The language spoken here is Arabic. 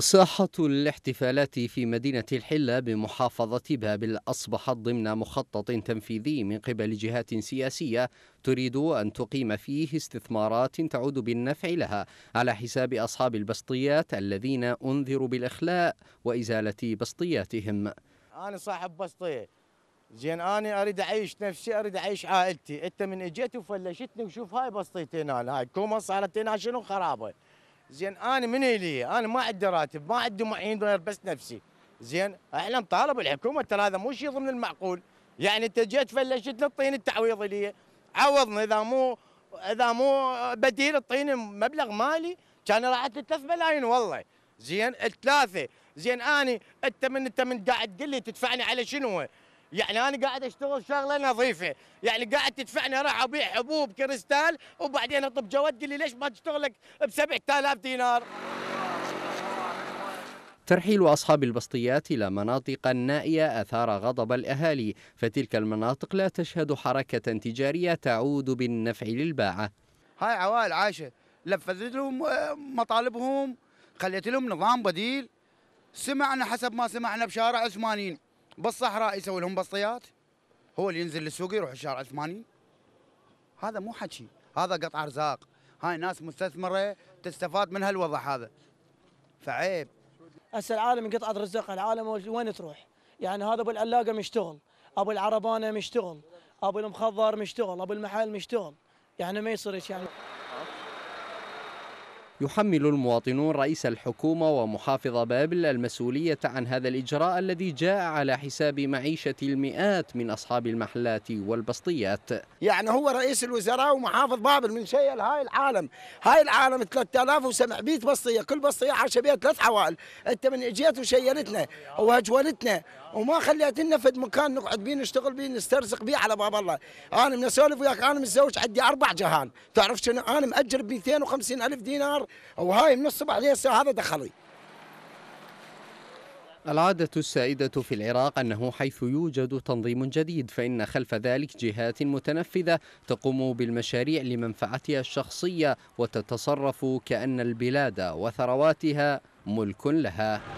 ساحة الاحتفالات في مدينة الحلة بمحافظة بابل أصبحت ضمن مخطط تنفيذي من قبل جهات سياسية تريد أن تقيم فيه استثمارات تعود بالنفع لها على حساب أصحاب البسطيات الذين أنذروا بالإخلاء وإزالة بسطياتهم أنا صاحب بسطية زين أنا أريد أعيش نفسي أريد أعيش عائلتي أنت من إجيت وفلشتني وشوف هاي بسطيتين هاي كومة صارت هنا شنو خرابة زين انا من لي انا ما عندي راتب ما عندي معين غير بس نفسي زين احنا نطالب الحكومه ترى هذا مو شيء ضمن المعقول يعني انت جيت فلشتني للطين التعويض لي عوضني اذا مو اذا مو بديل الطين مبلغ مالي كان راحت لي 3 ملايين والله زين الثلاثه زين اني انت من انت من قاعد تقول لي تدفعني على شنو يعني انا قاعد اشتغل شغله نظيفه يعني قاعد تدفعني راح ابيع حبوب كريستال وبعدين اطب جواد قل لي ليش ما تشتغل لك ب 7000 دينار ترحيل أصحاب البسطيات إلى مناطق نائية أثار غضب الأهالي فتلك المناطق لا تشهد حركة تجارية تعود بالنفع للباعة هاي عوائل عايشة لفزت لهم آه، مطالبهم خليت لهم نظام بديل سمعنا حسب ما سمعنا بشارع 80 بالصحراء يسوي لهم بسطيات هو اللي ينزل للسوق يروح الشارع الثماني هذا مو حكي هذا قطع ارزاق هاي ناس مستثمره تستفاد من هالوضع هذا فعيب هسه العالم قطع رزق العالم وين تروح يعني هذا ابو العلاقه مشتغل ابو العربانه مشتغل ابو المخضر مشتغل ابو المحل مشتغل يعني ما يصير يعني يحمل المواطنون رئيس الحكومة ومحافظ بابل المسؤولية عن هذا الإجراء الذي جاء على حساب معيشة المئات من أصحاب المحلات والبسطيات يعني هو رئيس الوزراء ومحافظ بابل من شيء هاي العالم هاي العالم 3700 بسطية كل بسطية عاش بها ثلاث عوائل أنت من إجيت وشيلتنا وهجولتنا وما خليت لنا في مكان نقعد بيه نشتغل بيه نسترزق بيه على باب الله انا من اسولف وياك انا متزوج عندي اربع جهان تعرف شنو انا ماجر ب 250 الف دينار وهاي من الصبح الساعه هذا دخلي العادة السائدة في العراق أنه حيث يوجد تنظيم جديد فإن خلف ذلك جهات متنفذة تقوم بالمشاريع لمنفعتها الشخصية وتتصرف كأن البلاد وثرواتها ملك لها